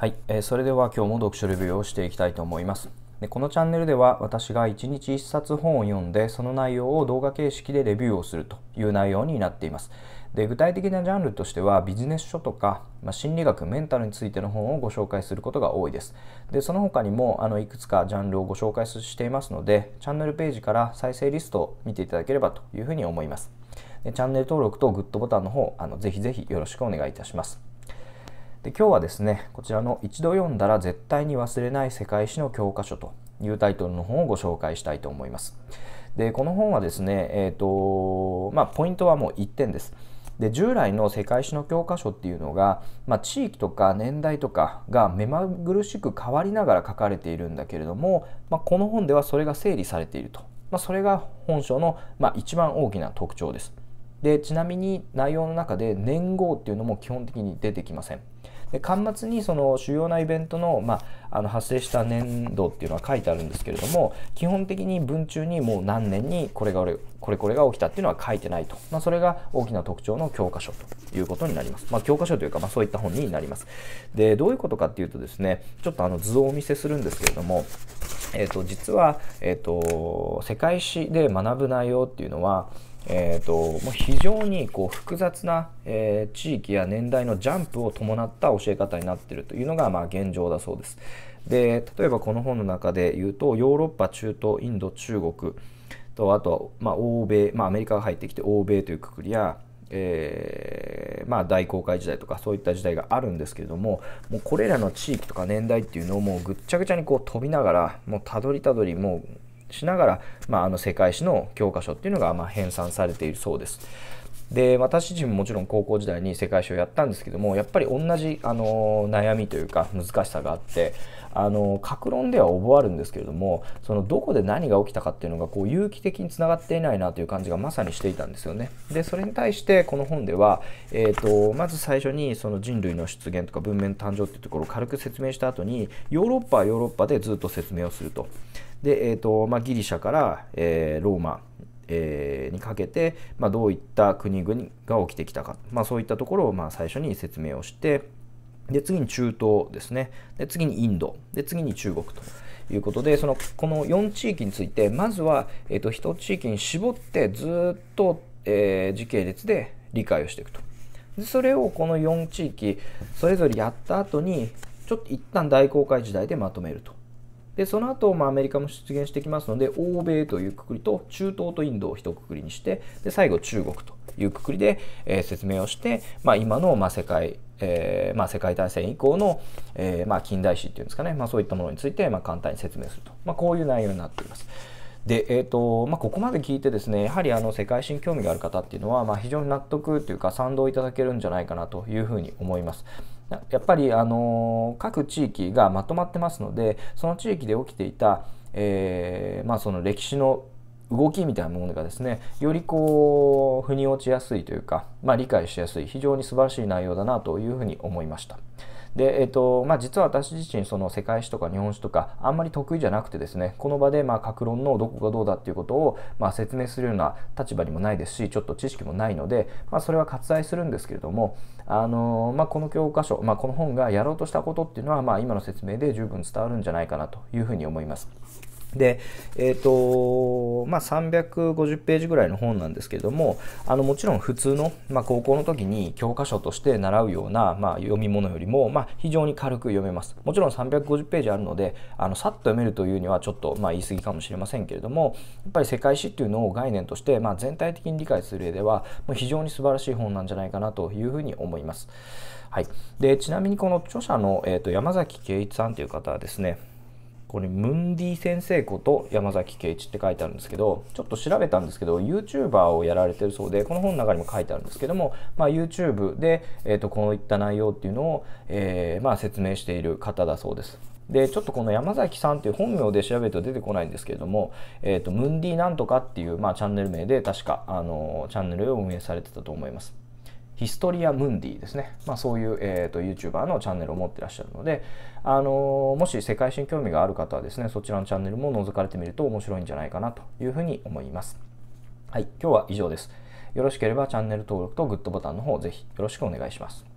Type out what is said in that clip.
はい、えー、それでは今日も読書レビューをしていきたいと思います。でこのチャンネルでは私が1日1冊本を読んでその内容を動画形式でレビューをするという内容になっています。で具体的なジャンルとしてはビジネス書とか、まあ、心理学メンタルについての本をご紹介することが多いですでその他にもあのいくつかジャンルをご紹介していますのでチャンネルページから再生リストを見ていただければというふうに思いますでチャンネル登録とグッドボタンの方あのぜひぜひよろしくお願いいたしますで今日はですねこちらの「一度読んだら絶対に忘れない世界史の教科書」というタイトルの本をご紹介したいと思います。でこの本はですね、えーとまあ、ポイントはもう1点です。で従来の世界史の教科書っていうのが、まあ、地域とか年代とかが目まぐるしく変わりながら書かれているんだけれども、まあ、この本ではそれが整理されていると、まあ、それが本書の、まあ、一番大きな特徴です。でちなみに内容の中で年号っていうのも基本的に出てきません。で端末にその主要なイベントの,、まあ、あの発生した年度っていうのは書いてあるんですけれども基本的に文中にもう何年にこれがこれこれが起きたっていうのは書いてないと、まあ、それが大きな特徴の教科書ということになります、まあ、教科書というか、まあ、そういった本になりますでどういうことかっていうとですねちょっとあの図をお見せするんですけれどもえっ、ー、と実は、えっ、ー、と世界史で学ぶ内容っていうのはえーと、う非常にこう複雑な、えー、地域や年代のジャンプを伴った教え方になっているというのが、まあ、現状だそうです。で例えばこの本の中で言うとヨーロッパ中東インド中国とあとは、まあ、欧米、まあ、アメリカが入ってきて欧米というくくりやえー、まあ、大航海時代とかそういった時代があるんですけれどももうこれらの地域とか年代っていうのをもうぐっちゃぐちゃにこう飛びながらもうたどりたどりもうしながら、まあ、あの世界史の教科書っていうのがまあ編纂されているそうです。で私自身ももちろん高校時代に世界史をやったんですけどもやっぱり同じあの悩みというか難しさがあってあの格論では覚わるんですけれどもそのどこで何が起きたかっていうのがこう有機的につながっていないなという感じがまさにしていたんですよね。でそれに対してこの本では、えーと、とまず最初にその人類の出現とか文明の誕生っていうところを軽く説明した後にヨーロッパはヨーロッパでずっと説明をすると。で、えーとまあ、ギリシャから、えー、ローマ、えー、にかけて、まあ、どういった国々が起きてきたか、まあ、そういったところをまあ最初に説明をしてで次に中東ですねで次にインドで次に中国と。いうことでそのこの4地域についてまずは、えーと、1地域に絞ってずっと、えー、時系列で理解をしていくとでそれをこの4地域それぞれやった後にちょっと一旦大航海時代でまとめるとで、その後、まあ、アメリカも出現してきますので、欧米というくくりと中東とインドを一くくりにして、で、最後中国というくくりで、えー、説明をして、まあ、今の、まあ、世界、えー、まあ、世界大戦以降の、えー、まあ、近代史っていうんですかね、まあ、そういったものについて、まあ、簡単に説明すると。まあ、こういう内容になっています。で、えーとまあ、ここまで聞いてですねやはりあの世界史に興味がある方っていうのは、まあ、非常に納得というか賛同いただけるんじゃないかなというふうに思います。やっぱり、あの各地域がまとまってますのでその地域で起きていた、えー、まあ、その歴史の動きみたいなものがですねよりこう腑に落ちやすいというか、まあ、理解しやすい非常に素晴らしい内容だなというふうに思いました。で、えっとまあ、実は私自身その世界史とか日本史とかあんまり得意じゃなくてですねこの場でまあ格論のどこがどうだっていうことをまあ説明するような立場にもないですしちょっと知識もないので、まあ、それは割愛するんですけれどもあの、まあ、この教科書、まあ、この本がやろうとしたことっていうのは、まあ、今の説明で十分伝わるんじゃないかなというふうに思います。で、えーとまあ、350ページぐらいの本なんですけれどもあのもちろん普通の、まあ、高校の時に教科書として習うような、まあ、読み物よりも、まあ、非常に軽く読めますもちろん350ページあるのであのさっと読めるというにはちょっと、まあ、言い過ぎかもしれませんけれどもやっぱり世界史っていうのを概念として、まあ、全体的に理解する上では非常に素晴らしい本なんじゃないかなというふうに思います、はい、でちなみにこの著者の、えーと、と山崎圭一さんという方はですねこれ、ムンディ先生こと山崎圭一って書いてあるんですけど、ちょっと調べたんですけど、YouTuber をやられてるそうで、この本の中にも書いてあるんですけども、まあ、YouTube で、えーと、こういった内容っていうのを、えー、まあ、説明している方だそうです。で、ちょっとこの山崎さんっていう本名で調べると出てこないんですけれども、えっ、ー、と、ムンディなんとかっていう、まあ、チャンネル名で確か、あの、チャンネルを運営されてたと思います。ヒストリアムンディですね、まあ、そういう、えーと、YouTuber のチャンネルを持ってらっしゃるので、あのー、もし世界史に興味がある方はですねそちらのチャンネルも覗かれてみると面白いんじゃないかなというふうに思います。はい、今日は以上です。よろしければチャンネル登録とグッドボタンの方ぜひよろしくお願いします。